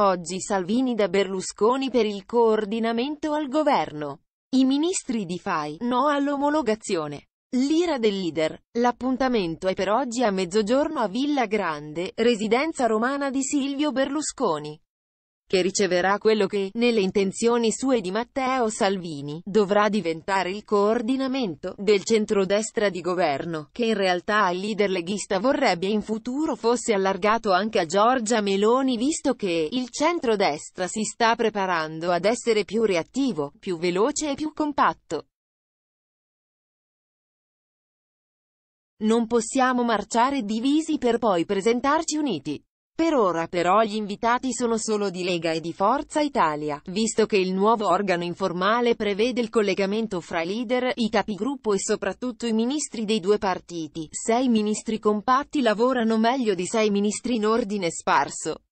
Oggi Salvini da Berlusconi per il coordinamento al governo. I ministri di Fai, no all'omologazione. L'ira del leader. L'appuntamento è per oggi a mezzogiorno a Villa Grande, residenza romana di Silvio Berlusconi che riceverà quello che, nelle intenzioni sue di Matteo Salvini, dovrà diventare il coordinamento del centrodestra di governo, che in realtà il leader leghista vorrebbe in futuro fosse allargato anche a Giorgia Meloni visto che il centrodestra si sta preparando ad essere più reattivo, più veloce e più compatto. Non possiamo marciare divisi per poi presentarci uniti. Per ora però gli invitati sono solo di Lega e di Forza Italia, visto che il nuovo organo informale prevede il collegamento fra i leader, i capigruppo e soprattutto i ministri dei due partiti. Sei ministri compatti lavorano meglio di sei ministri in ordine sparso.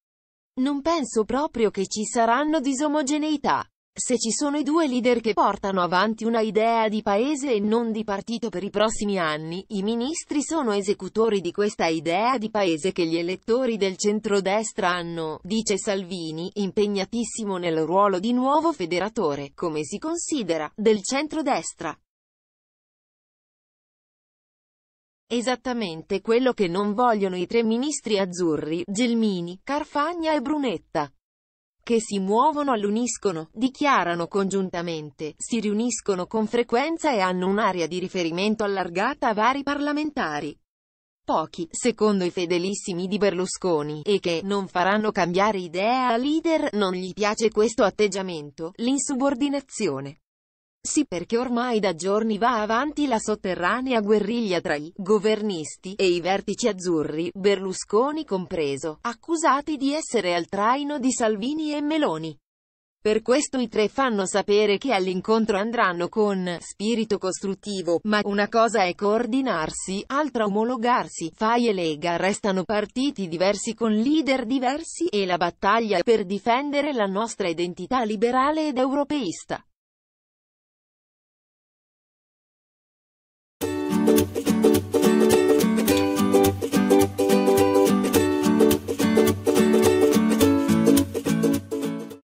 Non penso proprio che ci saranno disomogeneità. Se ci sono i due leader che portano avanti una idea di paese e non di partito per i prossimi anni, i ministri sono esecutori di questa idea di paese che gli elettori del centrodestra hanno, dice Salvini, impegnatissimo nel ruolo di nuovo federatore, come si considera, del centrodestra. Esattamente quello che non vogliono i tre ministri azzurri, Gelmini, Carfagna e Brunetta che si muovono all'uniscono, dichiarano congiuntamente, si riuniscono con frequenza e hanno un'area di riferimento allargata a vari parlamentari. Pochi, secondo i fedelissimi di Berlusconi, e che non faranno cambiare idea al leader, non gli piace questo atteggiamento, l'insubordinazione. Sì perché ormai da giorni va avanti la sotterranea guerriglia tra i governisti e i vertici azzurri, Berlusconi compreso, accusati di essere al traino di Salvini e Meloni. Per questo i tre fanno sapere che all'incontro andranno con spirito costruttivo, ma una cosa è coordinarsi, altra omologarsi. Fai e Lega restano partiti diversi con leader diversi e la battaglia per difendere la nostra identità liberale ed europeista.